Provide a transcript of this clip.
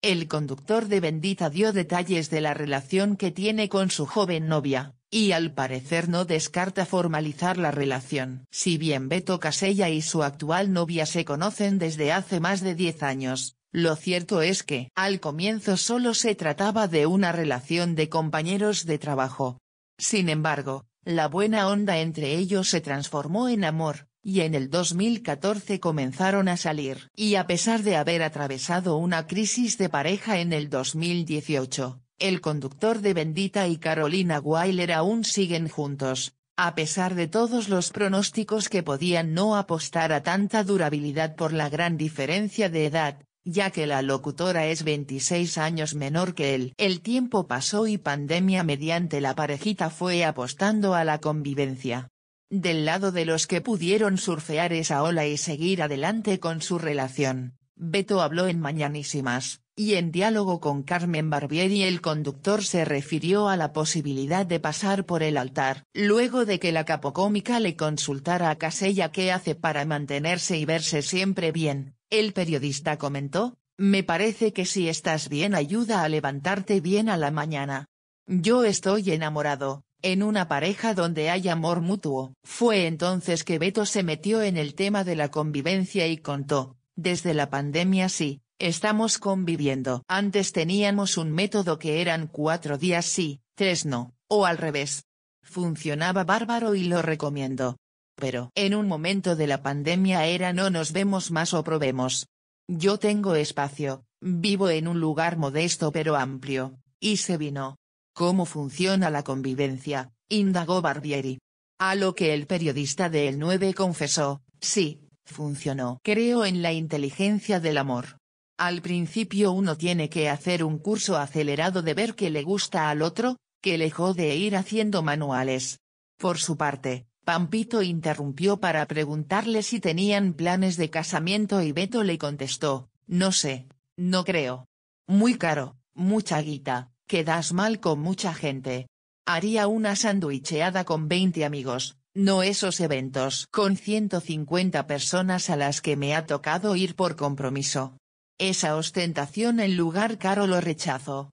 El conductor de Bendita dio detalles de la relación que tiene con su joven novia, y al parecer no descarta formalizar la relación. Si bien Beto Casella y su actual novia se conocen desde hace más de 10 años, lo cierto es que al comienzo solo se trataba de una relación de compañeros de trabajo. Sin embargo, la buena onda entre ellos se transformó en amor, y en el 2014 comenzaron a salir. Y a pesar de haber atravesado una crisis de pareja en el 2018, el conductor de Bendita y Carolina Wilder aún siguen juntos, a pesar de todos los pronósticos que podían no apostar a tanta durabilidad por la gran diferencia de edad, ya que la locutora es 26 años menor que él. El tiempo pasó y pandemia mediante la parejita fue apostando a la convivencia del lado de los que pudieron surfear esa ola y seguir adelante con su relación. Beto habló en Mañanísimas, y en diálogo con Carmen Barbieri el conductor se refirió a la posibilidad de pasar por el altar. Luego de que la capocómica le consultara a Casella qué hace para mantenerse y verse siempre bien, el periodista comentó, me parece que si estás bien ayuda a levantarte bien a la mañana. Yo estoy enamorado, en una pareja donde hay amor mutuo. Fue entonces que Beto se metió en el tema de la convivencia y contó, desde la pandemia sí, estamos conviviendo. Antes teníamos un método que eran cuatro días sí, tres no, o al revés. Funcionaba bárbaro y lo recomiendo. Pero en un momento de la pandemia era no nos vemos más o probemos. Yo tengo espacio, vivo en un lugar modesto pero amplio, y se vino, ¿Cómo funciona la convivencia? indagó Barbieri. A lo que el periodista de El 9 confesó, sí, funcionó. Creo en la inteligencia del amor. Al principio uno tiene que hacer un curso acelerado de ver qué le gusta al otro, que le de e ir haciendo manuales. Por su parte, Pampito interrumpió para preguntarle si tenían planes de casamiento y Beto le contestó, no sé, no creo. Muy caro, mucha guita, Quedas mal con mucha gente. Haría una sandwicheada con 20 amigos, no esos eventos con 150 personas a las que me ha tocado ir por compromiso. Esa ostentación en lugar caro lo rechazo.